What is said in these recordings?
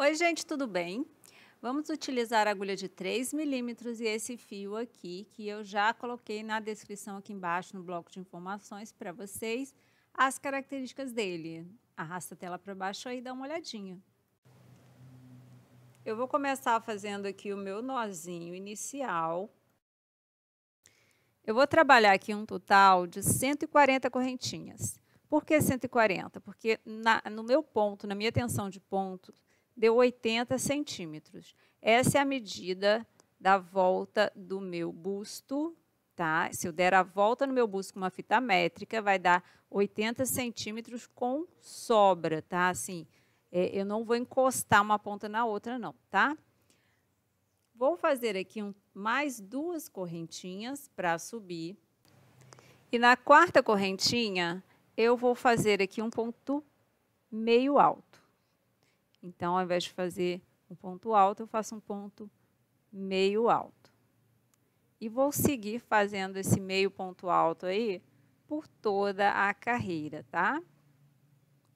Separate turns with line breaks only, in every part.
Oi, gente, tudo bem? Vamos utilizar a agulha de 3 milímetros e esse fio aqui, que eu já coloquei na descrição aqui embaixo, no bloco de informações, para vocês, as características dele. Arrasta a tela para baixo aí e dá uma olhadinha. Eu vou começar fazendo aqui o meu nozinho inicial. Eu vou trabalhar aqui um total de 140 correntinhas. Por que 140? Porque na, no meu ponto, na minha tensão de ponto, deu 80 centímetros. Essa é a medida da volta do meu busto, tá? Se eu der a volta no meu busto com uma fita métrica, vai dar 80 centímetros com sobra, tá? Assim, é, eu não vou encostar uma ponta na outra, não, tá? Vou fazer aqui um, mais duas correntinhas para subir. E na quarta correntinha, eu vou fazer aqui um ponto meio alto. Então, ao invés de fazer um ponto alto, eu faço um ponto meio alto. E vou seguir fazendo esse meio ponto alto aí por toda a carreira, tá?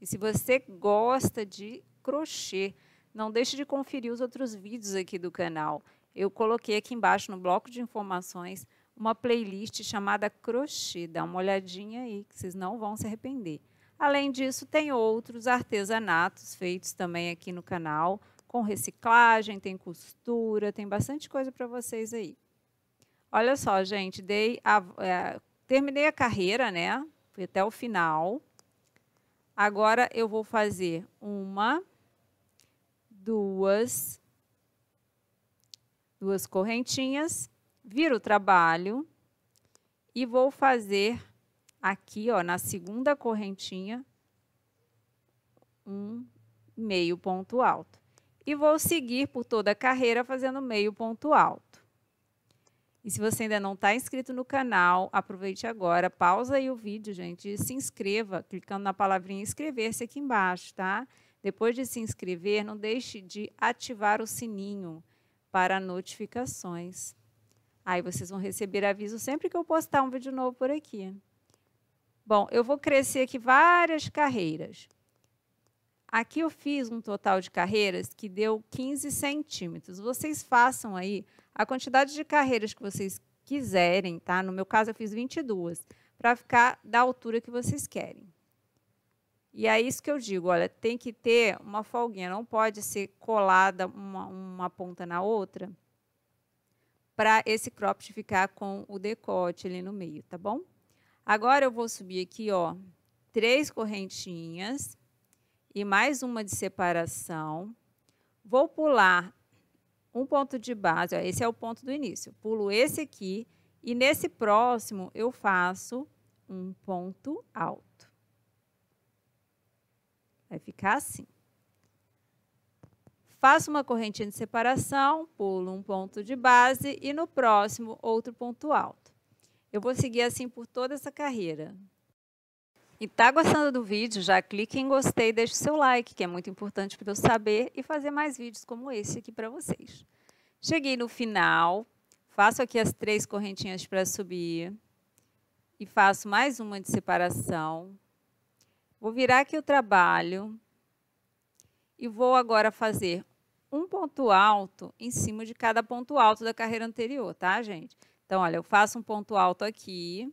E se você gosta de crochê, não deixe de conferir os outros vídeos aqui do canal. Eu coloquei aqui embaixo no bloco de informações uma playlist chamada Crochê. Dá uma olhadinha aí que vocês não vão se arrepender. Além disso, tem outros artesanatos feitos também aqui no canal, com reciclagem, tem costura, tem bastante coisa para vocês aí. Olha só, gente, dei a, é, terminei a carreira, né? Fui até o final. Agora eu vou fazer uma, duas, duas correntinhas, viro o trabalho e vou fazer aqui, ó, na segunda correntinha, um meio ponto alto. E vou seguir por toda a carreira fazendo meio ponto alto. E se você ainda não está inscrito no canal, aproveite agora, pausa aí o vídeo, gente, e se inscreva, clicando na palavrinha inscrever-se aqui embaixo, tá? Depois de se inscrever, não deixe de ativar o sininho para notificações. Aí vocês vão receber aviso sempre que eu postar um vídeo novo por aqui. Bom, eu vou crescer aqui várias carreiras. Aqui eu fiz um total de carreiras que deu 15 centímetros. Vocês façam aí a quantidade de carreiras que vocês quiserem, tá? No meu caso, eu fiz 22, para ficar da altura que vocês querem. E é isso que eu digo, olha, tem que ter uma folguinha, não pode ser colada uma, uma ponta na outra para esse cropped ficar com o decote ali no meio, tá bom? Agora eu vou subir aqui, ó, três correntinhas e mais uma de separação. Vou pular um ponto de base, ó, esse é o ponto do início. Pulo esse aqui e nesse próximo eu faço um ponto alto. Vai ficar assim. Faço uma correntinha de separação, pulo um ponto de base e no próximo outro ponto alto. Eu vou seguir assim por toda essa carreira. E tá gostando do vídeo? Já clique em gostei e deixe seu like, que é muito importante para eu saber e fazer mais vídeos como esse aqui para vocês. Cheguei no final, faço aqui as três correntinhas para subir e faço mais uma de separação. Vou virar aqui o trabalho e vou agora fazer um ponto alto em cima de cada ponto alto da carreira anterior, tá, gente? Então, olha, eu faço um ponto alto aqui,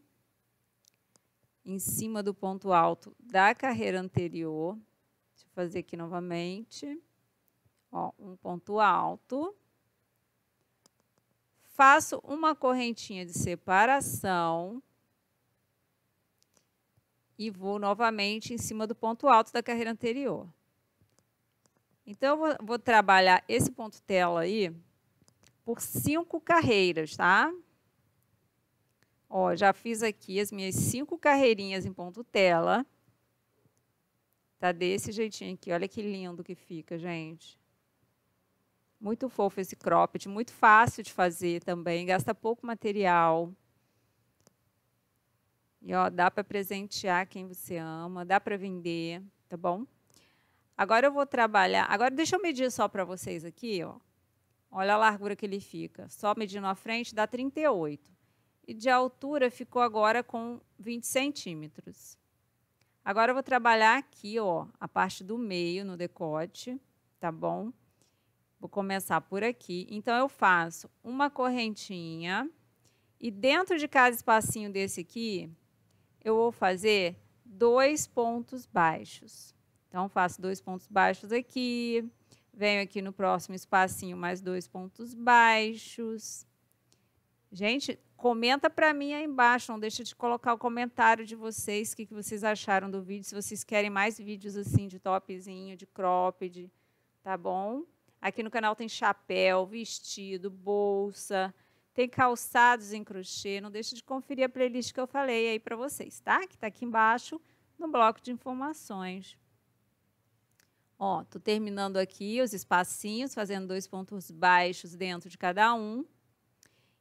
em cima do ponto alto da carreira anterior. Deixa eu fazer aqui novamente. Ó, um ponto alto. Faço uma correntinha de separação. E vou novamente em cima do ponto alto da carreira anterior. Então, eu vou, vou trabalhar esse ponto tela aí por cinco carreiras, tá? Tá? Ó, já fiz aqui as minhas cinco carreirinhas em ponto tela. Tá desse jeitinho aqui. Olha que lindo que fica, gente. Muito fofo esse cropped, muito fácil de fazer também, gasta pouco material. E ó, dá para presentear quem você ama, dá para vender, tá bom? Agora eu vou trabalhar. Agora deixa eu medir só para vocês aqui, ó. Olha a largura que ele fica. Só medindo a frente dá 38 e de altura ficou agora com 20 centímetros. Agora eu vou trabalhar aqui, ó, a parte do meio no decote, tá bom? Vou começar por aqui. Então, eu faço uma correntinha e dentro de cada espacinho desse aqui, eu vou fazer dois pontos baixos. Então, faço dois pontos baixos aqui, venho aqui no próximo espacinho mais dois pontos baixos, Gente, comenta para mim aí embaixo, não deixa de colocar o comentário de vocês, o que, que vocês acharam do vídeo, se vocês querem mais vídeos assim de topzinho, de cropped, tá bom? Aqui no canal tem chapéu, vestido, bolsa, tem calçados em crochê, não deixa de conferir a playlist que eu falei aí para vocês, tá? Que está aqui embaixo no bloco de informações. Ó, tô terminando aqui os espacinhos, fazendo dois pontos baixos dentro de cada um.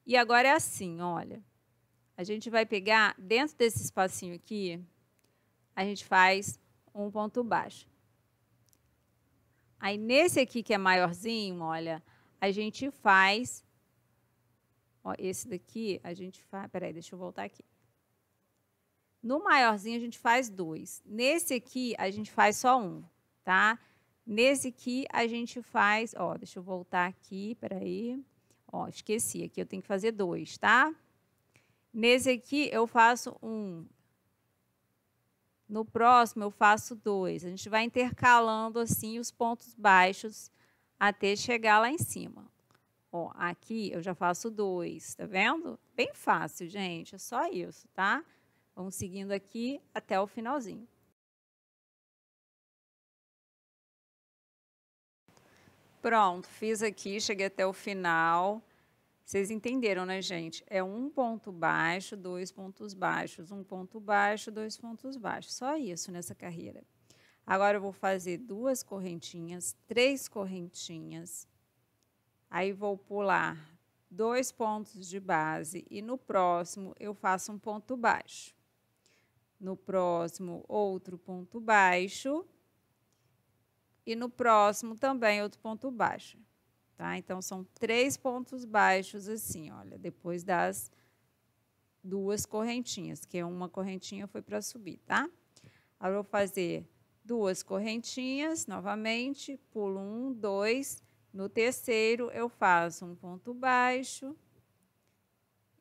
E agora é assim, olha. A gente vai pegar dentro desse espacinho aqui, a gente faz um ponto baixo. Aí nesse aqui que é maiorzinho, olha, a gente faz ó, esse daqui, a gente faz, peraí, deixa eu voltar aqui. No maiorzinho a gente faz dois. Nesse aqui a gente faz só um, tá? Nesse aqui a gente faz, ó, deixa eu voltar aqui, peraí. aí. Ó, esqueci, aqui eu tenho que fazer dois, tá? Nesse aqui eu faço um. No próximo eu faço dois. A gente vai intercalando assim os pontos baixos até chegar lá em cima. Ó, aqui eu já faço dois, tá vendo? Bem fácil, gente, é só isso, tá? Vamos seguindo aqui até o finalzinho. Pronto, fiz aqui, cheguei até o final. Vocês entenderam, né, gente? É um ponto baixo, dois pontos baixos, um ponto baixo, dois pontos baixos. Só isso nessa carreira. Agora eu vou fazer duas correntinhas, três correntinhas. Aí vou pular dois pontos de base e no próximo eu faço um ponto baixo. No próximo, outro ponto baixo e no próximo também outro ponto baixo. Tá? Então, são três pontos baixos, assim, olha, depois das duas correntinhas, que é uma correntinha foi para subir, tá? Agora, vou fazer duas correntinhas novamente, pulo um, dois. No terceiro, eu faço um ponto baixo.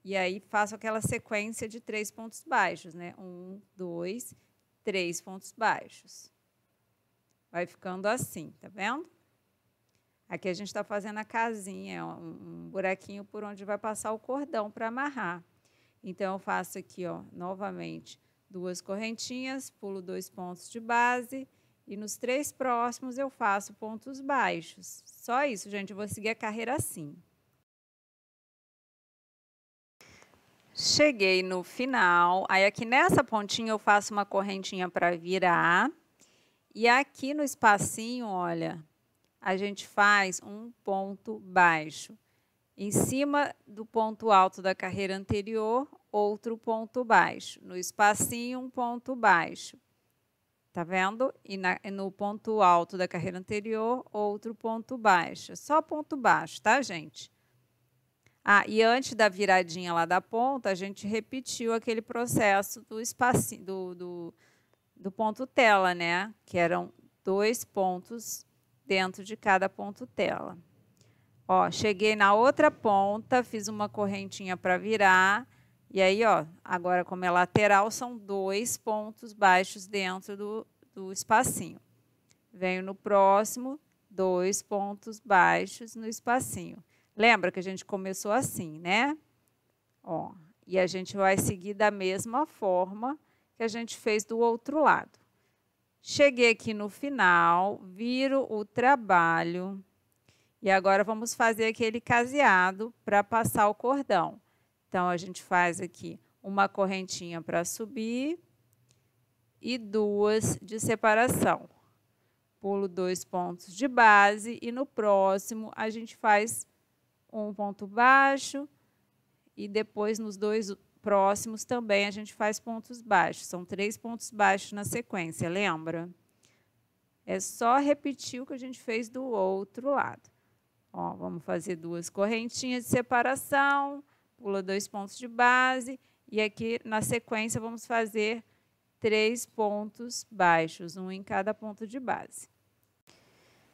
E aí, faço aquela sequência de três pontos baixos, né? Um, dois, três pontos baixos. Vai ficando assim, tá vendo? Aqui a gente está fazendo a casinha, é um buraquinho por onde vai passar o cordão para amarrar. Então, eu faço aqui, ó, novamente, duas correntinhas, pulo dois pontos de base e nos três próximos eu faço pontos baixos. Só isso, gente, eu vou seguir a carreira assim. Cheguei no final, aí aqui nessa pontinha eu faço uma correntinha para virar e aqui no espacinho, olha, a gente faz um ponto baixo. Em cima do ponto alto da carreira anterior, outro ponto baixo. No espacinho, um ponto baixo. Tá vendo? E na, no ponto alto da carreira anterior, outro ponto baixo. Só ponto baixo, tá, gente? Ah, e antes da viradinha lá da ponta, a gente repetiu aquele processo do espacinho, do, do do ponto tela, né? Que eram dois pontos dentro de cada ponto tela. Ó, cheguei na outra ponta, fiz uma correntinha para virar, e aí, ó, agora como é lateral, são dois pontos baixos dentro do, do espacinho. Venho no próximo, dois pontos baixos no espacinho. Lembra que a gente começou assim, né? Ó, e a gente vai seguir da mesma forma que a gente fez do outro lado. Cheguei aqui no final, viro o trabalho e agora vamos fazer aquele caseado para passar o cordão. Então, a gente faz aqui uma correntinha para subir e duas de separação. Pulo dois pontos de base e no próximo a gente faz um ponto baixo e depois nos dois próximos também a gente faz pontos baixos. São três pontos baixos na sequência, lembra? É só repetir o que a gente fez do outro lado. Ó, vamos fazer duas correntinhas de separação, pula dois pontos de base e aqui na sequência vamos fazer três pontos baixos, um em cada ponto de base.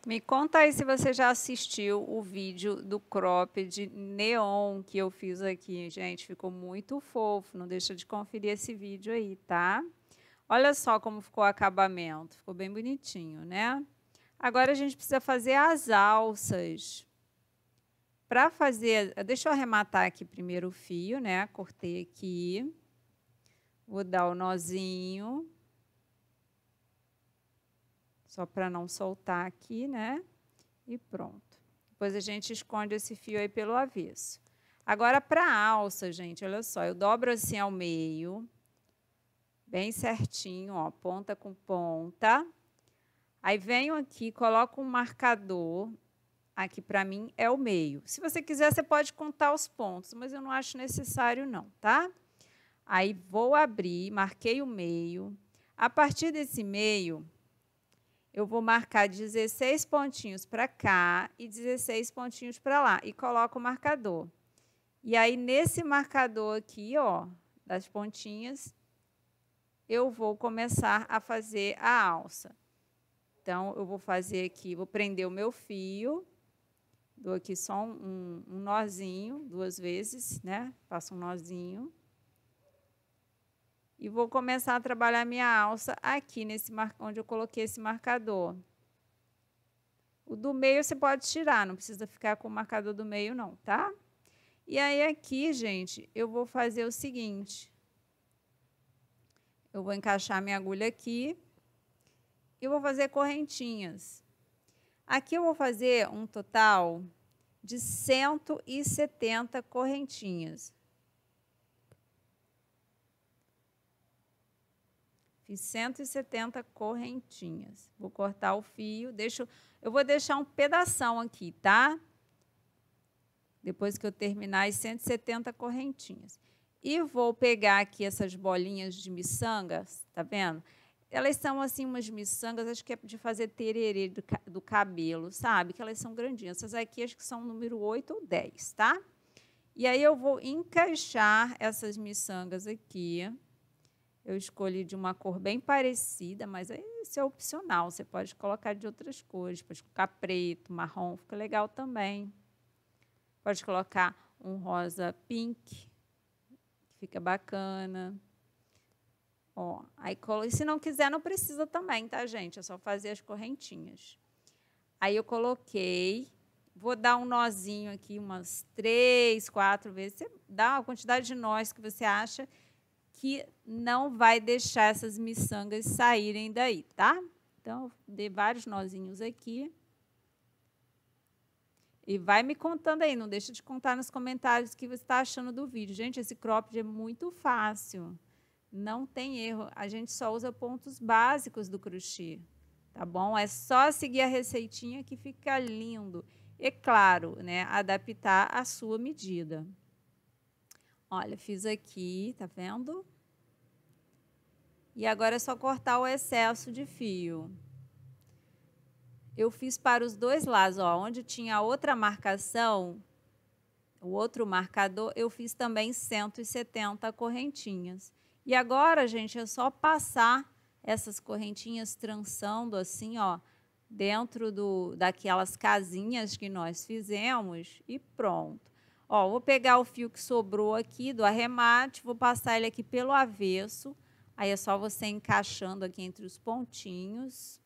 Me conta aí se você já assistiu o vídeo do crop de neon que eu fiz aqui, gente. Ficou muito fofo. Não deixa de conferir esse vídeo aí, tá? Olha só como ficou o acabamento. Ficou bem bonitinho, né? Agora a gente precisa fazer as alças. Para fazer, deixa eu arrematar aqui primeiro o fio, né? Cortei aqui. Vou dar o nozinho. Só para não soltar aqui, né? E pronto. Depois a gente esconde esse fio aí pelo avesso. Agora, para a alça, gente, olha só, eu dobro assim ao meio, bem certinho, ó, ponta com ponta. Aí venho aqui, coloco um marcador, aqui para mim é o meio. Se você quiser, você pode contar os pontos, mas eu não acho necessário não, tá? Aí vou abrir, marquei o meio. A partir desse meio, eu vou marcar 16 pontinhos para cá e 16 pontinhos para lá e coloco o marcador. E aí, nesse marcador aqui, ó, das pontinhas, eu vou começar a fazer a alça. Então, eu vou fazer aqui, vou prender o meu fio, dou aqui só um, um nozinho, duas vezes, né? Faço um nozinho. E vou começar a trabalhar minha alça aqui nesse mar... onde eu coloquei esse marcador. O do meio você pode tirar, não precisa ficar com o marcador do meio não, tá? E aí aqui, gente, eu vou fazer o seguinte. Eu vou encaixar minha agulha aqui e vou fazer correntinhas. Aqui eu vou fazer um total de 170 correntinhas. Fiz 170 correntinhas. Vou cortar o fio, deixo, eu vou deixar um pedaço aqui, tá? Depois que eu terminar as 170 correntinhas. E vou pegar aqui essas bolinhas de miçangas, tá vendo? Elas são assim umas miçangas, acho que é de fazer tererê do, do cabelo, sabe? Que elas são grandinhas. Essas aqui acho que são número 8 ou 10, tá? E aí eu vou encaixar essas miçangas aqui eu escolhi de uma cor bem parecida, mas isso é opcional. Você pode colocar de outras cores, pode colocar preto, marrom, fica legal também. Pode colocar um rosa pink, fica bacana. Ó, aí colo... se não quiser, não precisa também, tá, gente? É só fazer as correntinhas. Aí eu coloquei, vou dar um nozinho aqui umas três, quatro vezes. Você dá a quantidade de nós que você acha que não vai deixar essas miçangas saírem daí, tá? Então, dei vários nozinhos aqui. E vai me contando aí, não deixa de contar nos comentários o que você está achando do vídeo. Gente, esse cropped é muito fácil, não tem erro. A gente só usa pontos básicos do crochê, tá bom? É só seguir a receitinha que fica lindo. E claro, né, adaptar à sua medida. Olha, fiz aqui, tá vendo? E agora é só cortar o excesso de fio. Eu fiz para os dois lados, ó, onde tinha outra marcação, o outro marcador, eu fiz também 170 correntinhas. E agora, gente, é só passar essas correntinhas trançando assim, ó, dentro do, daquelas casinhas que nós fizemos e pronto. Ó, vou pegar o fio que sobrou aqui do arremate, vou passar ele aqui pelo avesso. Aí é só você encaixando aqui entre os pontinhos.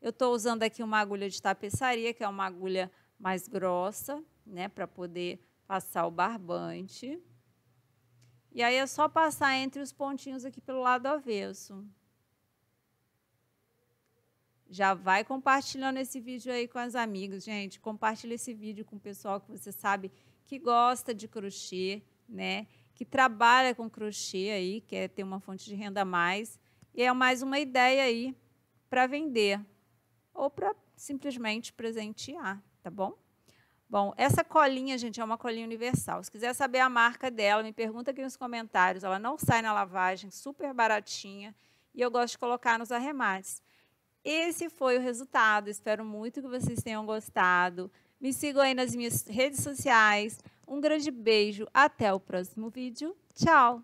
Eu estou usando aqui uma agulha de tapeçaria, que é uma agulha mais grossa, né, para poder passar o barbante. E aí é só passar entre os pontinhos aqui pelo lado avesso. Já vai compartilhando esse vídeo aí com as amigas, gente. Compartilha esse vídeo com o pessoal que você sabe que gosta de crochê, né? Que trabalha com crochê aí, quer é ter uma fonte de renda a mais. E é mais uma ideia aí para vender ou para simplesmente presentear, tá bom? Bom, essa colinha, gente, é uma colinha universal. Se quiser saber a marca dela, me pergunta aqui nos comentários. Ela não sai na lavagem, super baratinha. E eu gosto de colocar nos arremates. Esse foi o resultado. Espero muito que vocês tenham gostado. Me sigam aí nas minhas redes sociais. Um grande beijo. Até o próximo vídeo. Tchau!